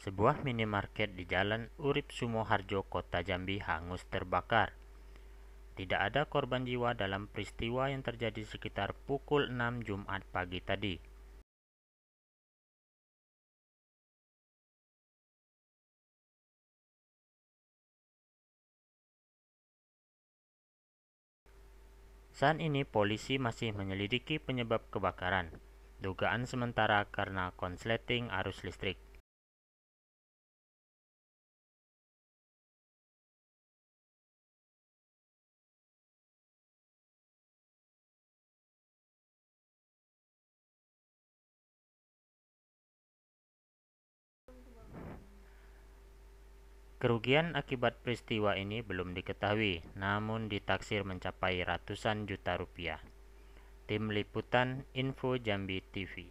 Sebuah minimarket di Jalan Urip Sumoharjo, Kota Jambi hangus terbakar. Tidak ada korban jiwa dalam peristiwa yang terjadi sekitar pukul 6 Jumat pagi tadi. Saat ini polisi masih menyelidiki penyebab kebakaran. Dugaan sementara karena konsleting arus listrik. Kerugian akibat peristiwa ini belum diketahui, namun ditaksir mencapai ratusan juta rupiah. Tim Liputan Info Jambi TV